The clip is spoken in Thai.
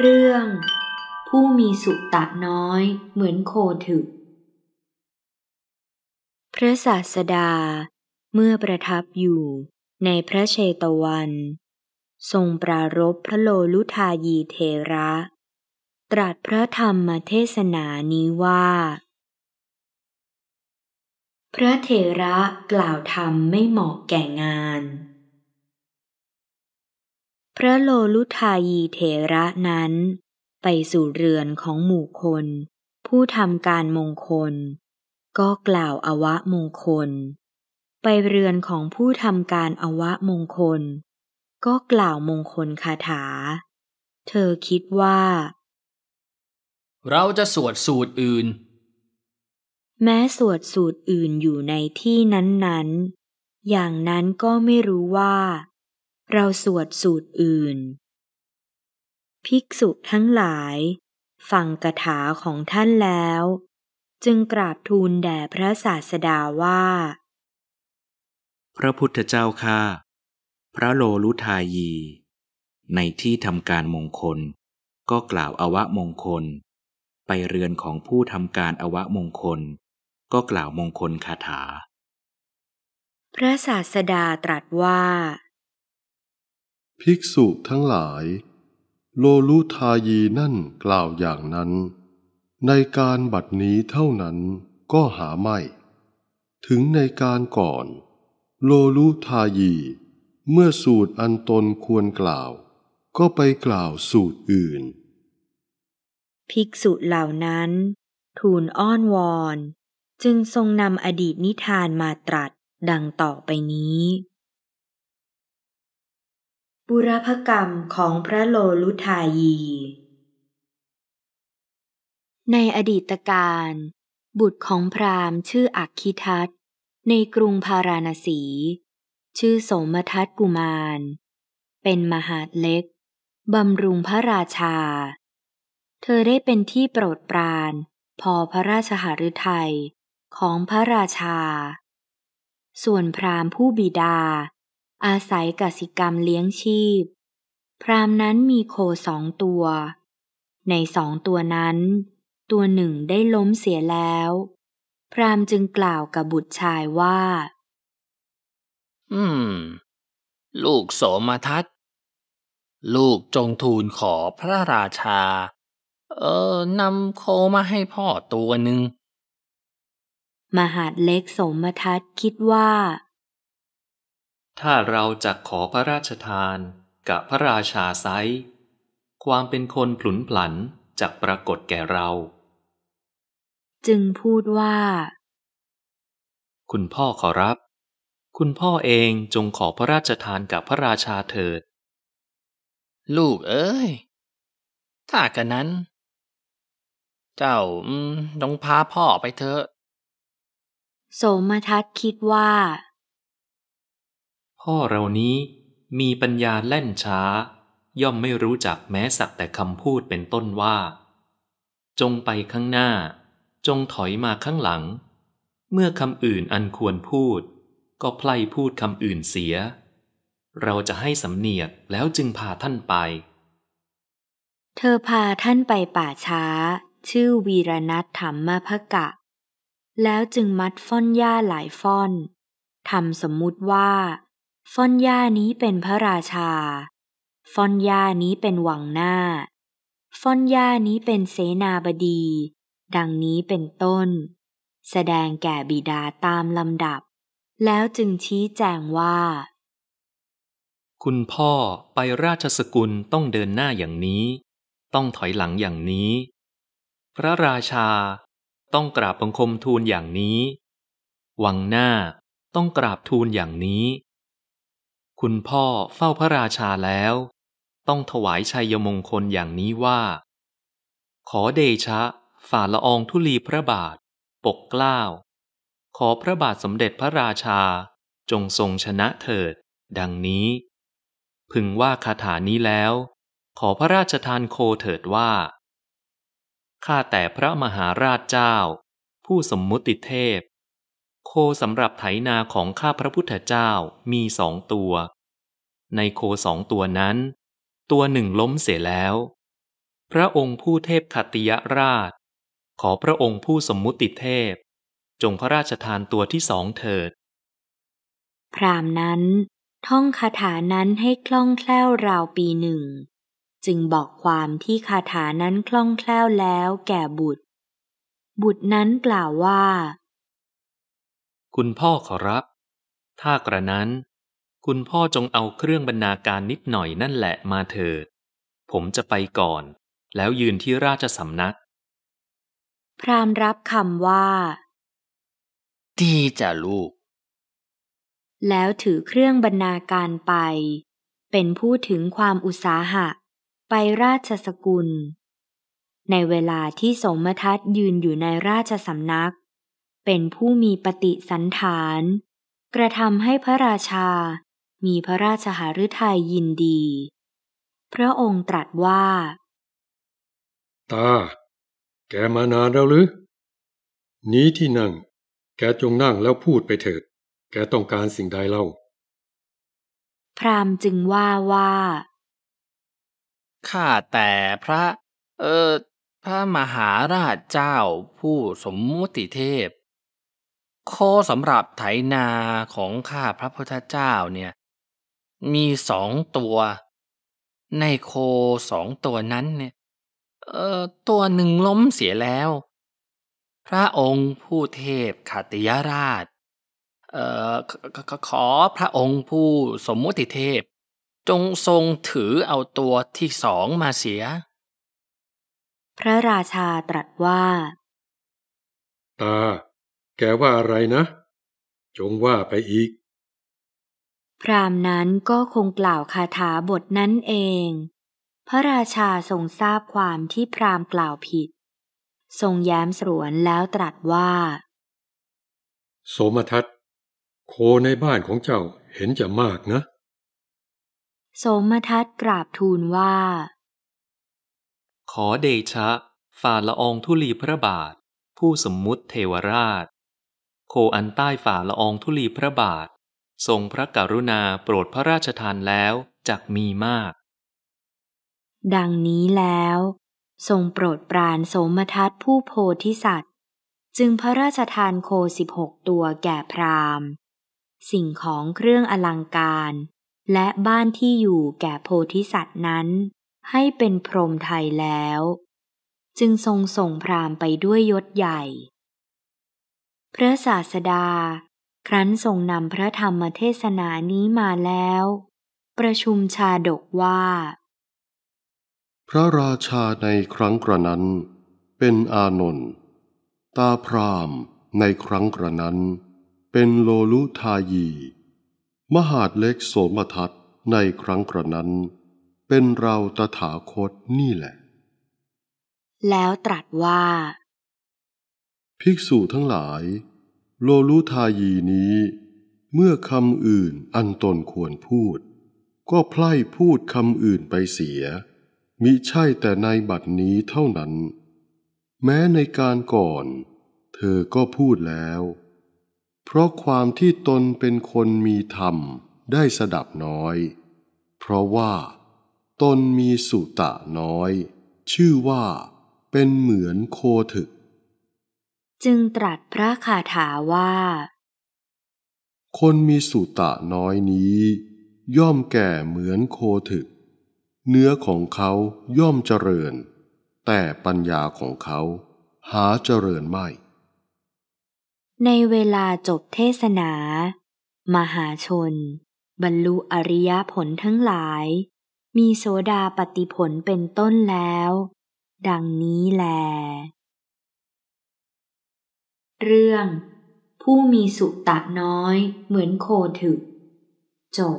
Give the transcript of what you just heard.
เรื่องผู้มีสุตะน้อยเหมือนโคถึก พระศาสดาเมื่อประทับอยู่ในพระเชตวัน ทรงปรารบพระโลลุทายีเทระ ตรัสพระธรรมเทศนานี้ว่า พระเทระกล่าวธรรมไม่เหมาะแก่งานพระโลลุทายีเถระนั้นไปสู่เรือนของหมู่คน ผู้ทำการมงคล ก็กล่าวอวะมงคล ไปเรือนของผู้ทำการอวะมงคล ก็กล่าวมงคลคาถา เธอคิดว่า เราจะสวดสูตรอื่น แม้สวดสูตรอื่นอยู่ในที่นั้นๆอย่างนั้นก็ไม่รู้ว่าเราสวดสูตรอื่น ภิกษุทั้งหลาย ฟังกถาของท่านแล้ว จึงกราบทูลแด่พระศาสดาว่า พระพุทธเจ้าค่าพระโลลุทายี ในที่ทำการมงคล ก็กล่าวอวะมงคล ไปเรือนของผู้ทำการอวะมงคลก็กล่าวมงคลคาถา พระศาสดาตรัสว่าภิกษุทั้งหลายโลลุทายีนั่นกล่าวอย่างนั้น ในการบัดนี้เท่านั้นก็หาไม่ ถึงในการก่อนโลลุทายี เมื่อสูตรอันตนควรกล่าว ก็ไปกล่าวสูตรอื่น ภิกษุเหล่านั้น ทูลอ้อนวอน จึงทรงนำอดีตนิทานมาตรัสดังต่อไปนี้บุรพกรรมของพระโลลุทายี ในอดีตการ บุตรของพราหมณ์ชื่ออักคิทัตในกรุงพาราณสี ชื่อสมทัตกุมาร เป็นมหาเล็ก บำรุงพระราชา เธอได้เป็นที่โปรดปราน พอพระราชหฤทัยของพระราชา ส่วนพราหมณ์ผู้บิดาอาศัยกสิกรรมเลี้ยงชีพ พรามนั้นมีโคสองตัว ในสองตัวนั้น ตัวหนึ่งได้ล้มเสียแล้ว พรามจึงกล่าวกับบุตรชายว่า อืม ลูกโสมทัตลูกจงทูลขอพระราชา เออนำโคมาให้พ่อตัวหนึ่งมหาดเล็กสมทัตคิดว่าถ้าเราจะขอพระราชทานกับพระราชาไซ ความเป็นคนผลุนผลันจะปรากฏแก่เรา จึงพูดว่า คุณพ่อขอรับ คุณพ่อเองจงขอพระราชทานกับพระราชาเถิด ลูกเอ้ยถ้ากันนั้น เจ้าต้องพาพ่อไปเถอะ โสมทัศคิดว่าพ่อเรานี้มีปัญญาแล่นช้า ย่อมไม่รู้จักแม้สักแต่คำพูดเป็นต้นว่า จงไปข้างหน้า จงถอยมาข้างหลัง เมื่อคำอื่นอันควรพูด ก็ไพล่พูดคำอื่นเสีย เราจะให้สำเนียกแล้วจึงพาท่านไป เธอพาท่านไปป่าช้า ชื่อวีรนัทธรรมภกะ แล้วจึงมัดฟ่อนหญ้าหลายฟ่อนทำสมมุติว่าฟอนย่านี้เป็นพระราชา ฟอนย่านี้เป็นหวังหน้า ฟอนย่านี้เป็นเสนาบดี ดังนี้เป็นต้น แสดงแก่บิดาตามลำดับ แล้วจึงชี้แจงว่า คุณพ่อไปราชสกุลต้องเดินหน้าอย่างนี้ ต้องถอยหลังอย่างนี้ พระราชาต้องกราบบังคมทูลอย่างนี้วังหน้าต้องกราบทูลอย่างนี้คุณพ่อเฝ้าพระราชาแล้ว ต้องถวายชัยมงคลอย่างนี้ว่า ขอเดชะฝ่าละองทุลีพระบาท ปกเกล้าขอพระบาทสมเด็จพระราชา จงทรงชนะเถิดดังนี้ พึงว่าคาถานี้แล้ว ขอพระราชทานโคเถิดว่า ข้าแต่พระมหาราชเจ้า ผู้สมมุติเทพโคสำหรับไถนาของข้าพระพุทธเจ้ามีสองตัว ในโคสองตัวนั้น ตัวหนึ่งล้มเสียแล้ว พระองค์ผู้เทพขัตติยราช ขอพระองค์ผู้สมมุติเทพ จงพระราชทานตัวที่สองเถิดพรามนั้น ท่องคาถานั้นให้คล่องแคล่วราวปีหนึ่งจึงบอกความที่คาถานั้นคล่องแคล่วแล้วแก่บุตร บุตรนั้นกล่าวว่าคุณพ่อขอรับ ถ้ากระนั้น คุณพ่อจงเอาเครื่องบรรณาการนิดหน่อยนั่นแหละมาเถิด ผมจะไปก่อน แล้วยืนที่ราชสำนัก พรามรับคำว่า ดีจ้ะลูก แล้วถือเครื่องบรรณาการไป เป็นผู้ถึงความอุตสาหะ ไปราชสกุล ในเวลาที่สมทัตยืนอยู่ในราชสำนักเป็นผู้มีปฏิสันฐาน กระทำให้พระราชา มีพระราชหฤทัยยินดี พระองค์ตรัสว่าตาแกมานานแล้วหรือ นี้ที่นั่งแกจงนั่งแล้วพูดไปเถิด แกต้องการสิ่งใดเล่า พรามจึงว่าว่าข้าแต่พระ เออพระมหาราชเจ้าผู้สมมุติเทพโคสำหรับไถนาของข้าพระพุทธเจ้าเนี่ย มีสองตัว ในโคสองตัวนั้นเนี่ย เออ ตัวหนึ่งล้มเสียแล้ว พระองค์ผู้เทพขัติยราช เออขอพระองค์ผู้สมมุติเทพ จงทรงถือเอาตัวที่สองมาเสีย พระราชาตรัสว่าตาแกว่าอะไรนะ จงว่าไปอีก พรามนั้นก็คงกล่าวคาถาบทนั้นเอง พระราชาทรงทราบความที่พรามกล่าวผิด ทรงแย้มสรวนแล้วตรัสว่า โสมทัตโคในบ้านของเจ้าเห็นจะมากนะ โสมทัตกราบทูลว่า ขอเดชะฝ่าละองธุลีพระบาท ผู้สมมุติเทวราชโคอันใต้ฝ่าละอองธุลีพระบาท ทรงพระกรุณาโปรดพระราชทานแล้วจักมีมาก ดังนี้แล้ว ทรงโปรดปรานสมทัตผู้โพธิสัตว์จึงพระราชทานโคสิบหกตัวแก่พราหมณ์ สิ่งของเครื่องอลังการ และบ้านที่อยู่แก่โพธิสัตว์นั้นให้เป็นพรมไทยแล้ว จึงทรงส่งพราหมณ์ไปด้วยยศใหญ่พระศาสดาครั้นทรงนำพระธรรมเทศนานี้มาแล้ว ประชุมชาดกว่า พระราชาในครั้งกระนั้นเป็นอานนตาพรามในครั้งกระนั้น เป็นโลลุทายี มหาดเล็กโสมทัตในครั้งกระนั้น เป็นเราตถาคตนี่แหละ แล้วตรัสว่าภิกษุทั้งหลาย โลลุทายีนี้ เมื่อคำอื่นอันตนควรพูด ก็ไพล่พูดคำอื่นไปเสีย มิใช่แต่ในบัดนี้เท่านั้น แม้ในการก่อน เธอก็พูดแล้ว เพราะความที่ตนเป็นคนมีธรรมได้สดับน้อย เพราะว่าตนมีสุตะน้อย ชื่อว่าเป็นเหมือนโคถึกจึงตรัสพระคาถาว่า คนมีสุตะน้อยนี้ย่อมแก่เหมือนโคถึก เนื้อของเขาย่อมเจริญ แต่ปัญญาของเขาหาเจริญไม่ ในเวลาจบเทศนา มหาชน บรรลุอริยผลทั้งหลาย มีโสดาปฏิผลเป็นต้นแล้ว ดังนี้แลเรื่อง ผู้มีสุตะน้อยเหมือนโคถึกจบ